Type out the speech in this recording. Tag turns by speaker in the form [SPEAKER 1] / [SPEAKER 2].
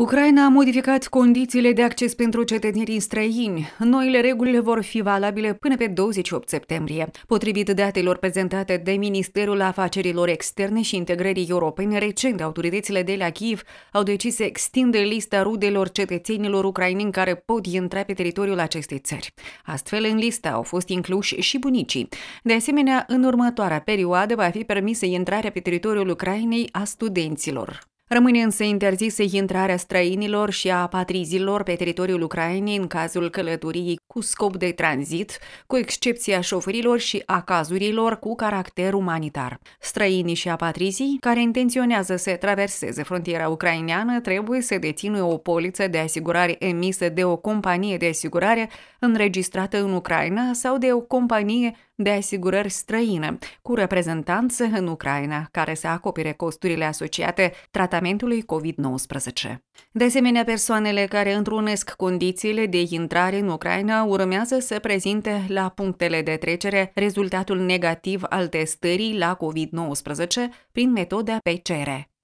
[SPEAKER 1] Ucraina a modificat condițiile de acces pentru cetățenii străini. Noile reguli vor fi valabile până pe 28 septembrie. Potrivit datelor prezentate de Ministerul Afacerilor Externe și Integrării Europene, recent autoritățile de la Kiev au decis să extindă lista rudelor cetățenilor ucraineni care pot intra pe teritoriul acestei țări. Astfel, în lista au fost incluși și bunicii. De asemenea, în următoarea perioadă va fi permisă intrarea pe teritoriul Ucrainei a studenților. Rămâne însă interzise intrarea străinilor și a patrizilor pe teritoriul Ucrainei în cazul călătoriei cu scop de tranzit, cu excepția șoferilor și a cazurilor cu caracter umanitar. Străinii și apatrizii care intenționează să traverseze frontiera ucraineană trebuie să dețină o poliță de asigurare emisă de o companie de asigurare înregistrată în Ucraina sau de o companie de asigurări străine, cu reprezentanță în Ucraina, care să acopere costurile asociate tratamentului COVID-19. De asemenea, persoanele care întrunesc condițiile de intrare în Ucraina urmează să prezinte la punctele de trecere rezultatul negativ al testării la COVID-19 prin metoda PCR.